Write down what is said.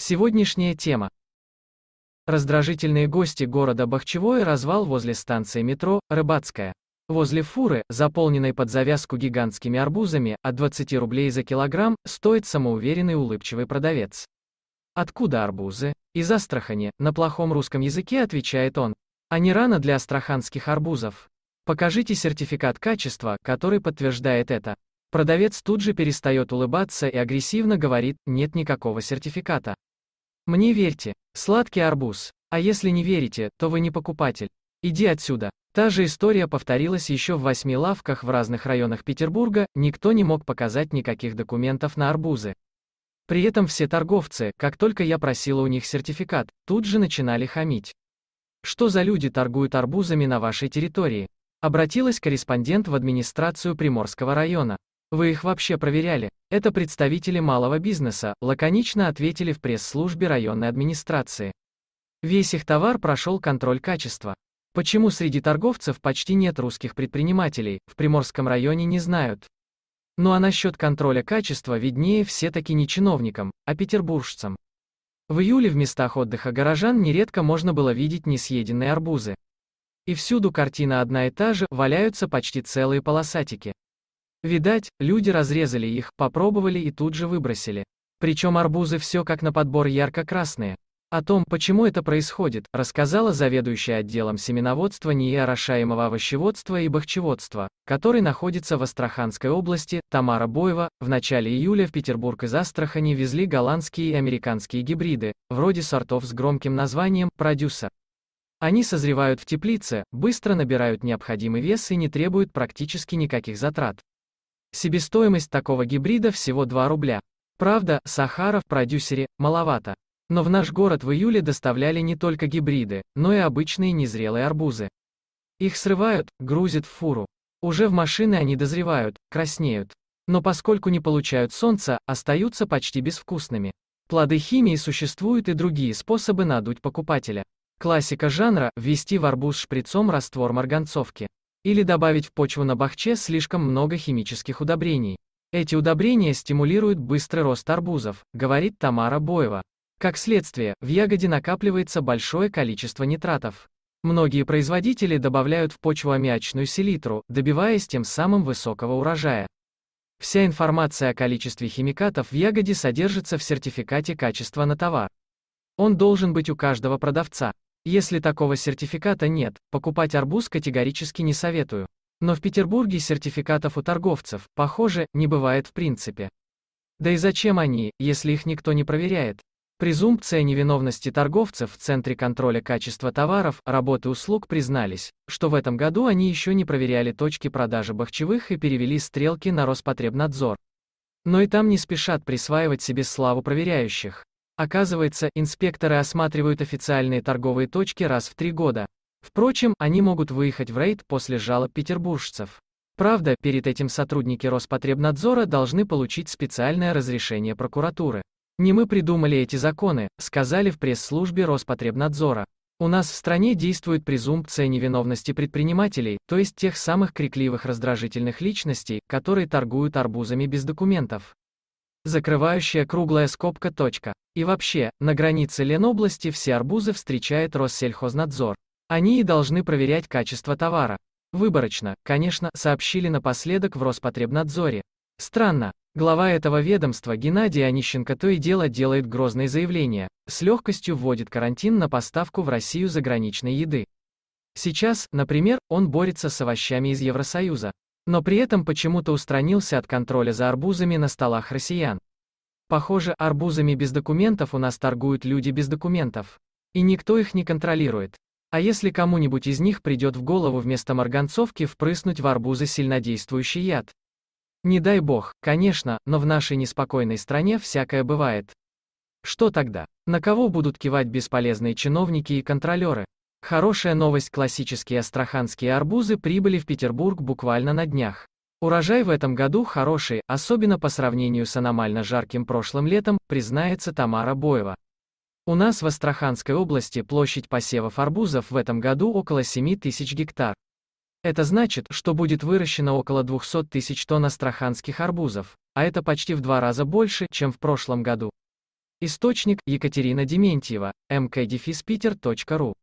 Сегодняшняя тема. Раздражительные гости города Бахчевое развал возле станции метро «Рыбацкая». Возле фуры, заполненной под завязку гигантскими арбузами, от 20 рублей за килограмм, стоит самоуверенный улыбчивый продавец. Откуда арбузы? Из Астрахани, на плохом русском языке отвечает он. А не рано для астраханских арбузов. Покажите сертификат качества, который подтверждает это. Продавец тут же перестает улыбаться и агрессивно говорит, нет никакого сертификата. Мне верьте, сладкий арбуз, а если не верите, то вы не покупатель. Иди отсюда. Та же история повторилась еще в восьми лавках в разных районах Петербурга, никто не мог показать никаких документов на арбузы. При этом все торговцы, как только я просила у них сертификат, тут же начинали хамить. Что за люди торгуют арбузами на вашей территории? Обратилась корреспондент в администрацию Приморского района. Вы их вообще проверяли? Это представители малого бизнеса, лаконично ответили в пресс-службе районной администрации. Весь их товар прошел контроль качества. Почему среди торговцев почти нет русских предпринимателей, в Приморском районе не знают. Ну а насчет контроля качества виднее все-таки не чиновникам, а петербуржцам. В июле в местах отдыха горожан нередко можно было видеть несъеденные арбузы. И всюду картина одна и та же, валяются почти целые полосатики. Видать, люди разрезали их, попробовали и тут же выбросили. Причем арбузы все как на подбор ярко-красные. О том, почему это происходит, рассказала заведующая отделом семеноводства НИИ овощеводства и бахчеводства, который находится в Астраханской области, Тамара Боева. В начале июля в Петербург из Астрахани везли голландские и американские гибриды, вроде сортов с громким названием «продюсер». Они созревают в теплице, быстро набирают необходимый вес и не требуют практически никаких затрат. Себестоимость такого гибрида всего 2 рубля. Правда, Сахара в продюсере маловато. Но в наш город в июле доставляли не только гибриды, но и обычные незрелые арбузы. Их срывают, грузят в фуру. Уже в машины они дозревают, краснеют. Но поскольку не получают солнца, остаются почти безвкусными. Плоды химии существуют и другие способы надуть покупателя. Классика жанра – ввести в арбуз шприцом раствор марганцовки. Или добавить в почву на бахче слишком много химических удобрений. Эти удобрения стимулируют быстрый рост арбузов, говорит Тамара Боева. Как следствие, в ягоде накапливается большое количество нитратов. Многие производители добавляют в почву аммиачную селитру, добиваясь тем самым высокого урожая. Вся информация о количестве химикатов в ягоде содержится в сертификате качества на товар. Он должен быть у каждого продавца. Если такого сертификата нет, покупать арбуз категорически не советую. Но в Петербурге сертификатов у торговцев, похоже, не бывает в принципе. Да и зачем они, если их никто не проверяет? Презумпция невиновности торговцев в Центре контроля качества товаров, работы услуг признались, что в этом году они еще не проверяли точки продажи бахчевых и перевели стрелки на Роспотребнадзор. Но и там не спешат присваивать себе славу проверяющих. Оказывается, инспекторы осматривают официальные торговые точки раз в три года. Впрочем, они могут выехать в рейд после жалоб петербуржцев. Правда, перед этим сотрудники Роспотребнадзора должны получить специальное разрешение прокуратуры. Не мы придумали эти законы, сказали в пресс-службе Роспотребнадзора. У нас в стране действует презумпция невиновности предпринимателей, то есть тех самых крикливых раздражительных личностей, которые торгуют арбузами без документов закрывающая круглая скобка точка. И вообще, на границе Ленобласти все арбузы встречает Россельхознадзор. Они и должны проверять качество товара. Выборочно, конечно, сообщили напоследок в Роспотребнадзоре. Странно. Глава этого ведомства Геннадий Онищенко то и дело делает грозные заявления, с легкостью вводит карантин на поставку в Россию заграничной еды. Сейчас, например, он борется с овощами из Евросоюза но при этом почему-то устранился от контроля за арбузами на столах россиян. Похоже, арбузами без документов у нас торгуют люди без документов. И никто их не контролирует. А если кому-нибудь из них придет в голову вместо марганцовки впрыснуть в арбузы сильнодействующий яд? Не дай бог, конечно, но в нашей неспокойной стране всякое бывает. Что тогда? На кого будут кивать бесполезные чиновники и контролеры? Хорошая новость классические астраханские арбузы прибыли в Петербург буквально на днях. Урожай в этом году хороший, особенно по сравнению с аномально жарким прошлым летом, признается Тамара Боева. У нас в Астраханской области площадь посевов арбузов в этом году около 7 тысяч гектар. Это значит, что будет выращено около 200 тысяч тонн астраханских арбузов, а это почти в два раза больше, чем в прошлом году. Источник – Екатерина Дементьева, mkdefispiter.ru